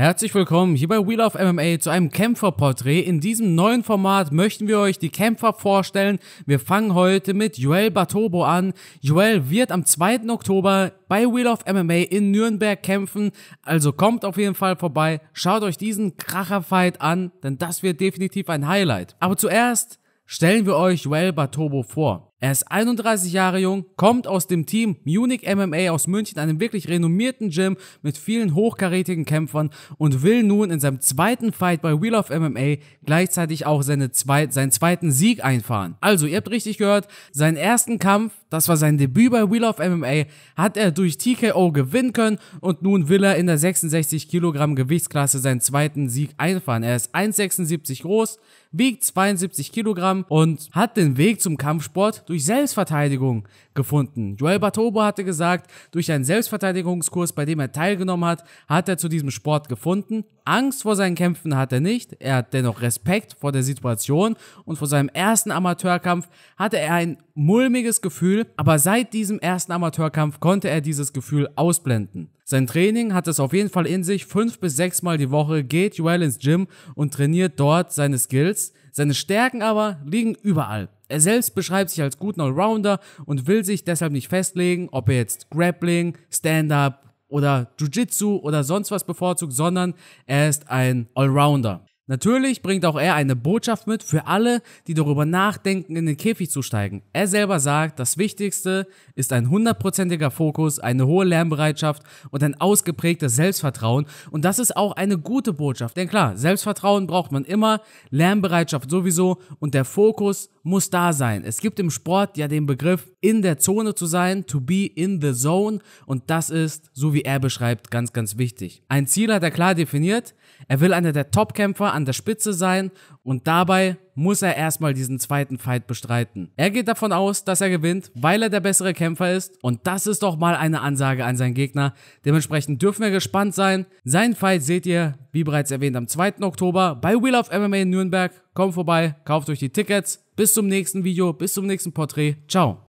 Herzlich willkommen hier bei Wheel of MMA zu einem Kämpferporträt. In diesem neuen Format möchten wir euch die Kämpfer vorstellen. Wir fangen heute mit Joel Batobo an. Joel wird am 2. Oktober bei Wheel of MMA in Nürnberg kämpfen. Also kommt auf jeden Fall vorbei, schaut euch diesen Kracherfight an, denn das wird definitiv ein Highlight. Aber zuerst stellen wir euch Joel Batobo vor. Er ist 31 Jahre jung, kommt aus dem Team Munich MMA aus München, einem wirklich renommierten Gym mit vielen hochkarätigen Kämpfern und will nun in seinem zweiten Fight bei Wheel of MMA gleichzeitig auch seine zweit, seinen zweiten Sieg einfahren. Also, ihr habt richtig gehört, seinen ersten Kampf, das war sein Debüt bei Wheel of MMA, hat er durch TKO gewinnen können und nun will er in der 66 Kilogramm Gewichtsklasse seinen zweiten Sieg einfahren. Er ist 1,76 groß, wiegt 72 Kilogramm und hat den Weg zum Kampfsport durch Selbstverteidigung gefunden. Joel Batobo hatte gesagt, durch einen Selbstverteidigungskurs, bei dem er teilgenommen hat, hat er zu diesem Sport gefunden. Angst vor seinen Kämpfen hat er nicht. Er hat dennoch Respekt vor der Situation und vor seinem ersten Amateurkampf hatte er ein mulmiges Gefühl, aber seit diesem ersten Amateurkampf konnte er dieses Gefühl ausblenden. Sein Training hat es auf jeden Fall in sich. Fünf bis sechs Mal die Woche geht Joel ins Gym und trainiert dort seine Skills. Seine Stärken aber liegen überall. Er selbst beschreibt sich als guten Allrounder und will sich deshalb nicht festlegen, ob er jetzt Grappling, Stand-up oder Jiu-Jitsu oder sonst was bevorzugt, sondern er ist ein Allrounder. Natürlich bringt auch er eine Botschaft mit für alle, die darüber nachdenken, in den Käfig zu steigen. Er selber sagt, das Wichtigste ist ein hundertprozentiger Fokus, eine hohe Lernbereitschaft und ein ausgeprägtes Selbstvertrauen. Und das ist auch eine gute Botschaft. Denn klar, Selbstvertrauen braucht man immer, Lernbereitschaft sowieso und der Fokus muss da sein. Es gibt im Sport ja den Begriff, in der Zone zu sein, to be in the zone. Und das ist, so wie er beschreibt, ganz, ganz wichtig. Ein Ziel hat er klar definiert. Er will einer der Topkämpfer an der Spitze sein und dabei muss er erstmal diesen zweiten Fight bestreiten. Er geht davon aus, dass er gewinnt, weil er der bessere Kämpfer ist und das ist doch mal eine Ansage an seinen Gegner. Dementsprechend dürfen wir gespannt sein. Seinen Fight seht ihr, wie bereits erwähnt, am 2. Oktober bei Wheel of MMA in Nürnberg Kommt vorbei, kauft euch die Tickets. Bis zum nächsten Video, bis zum nächsten Porträt. Ciao.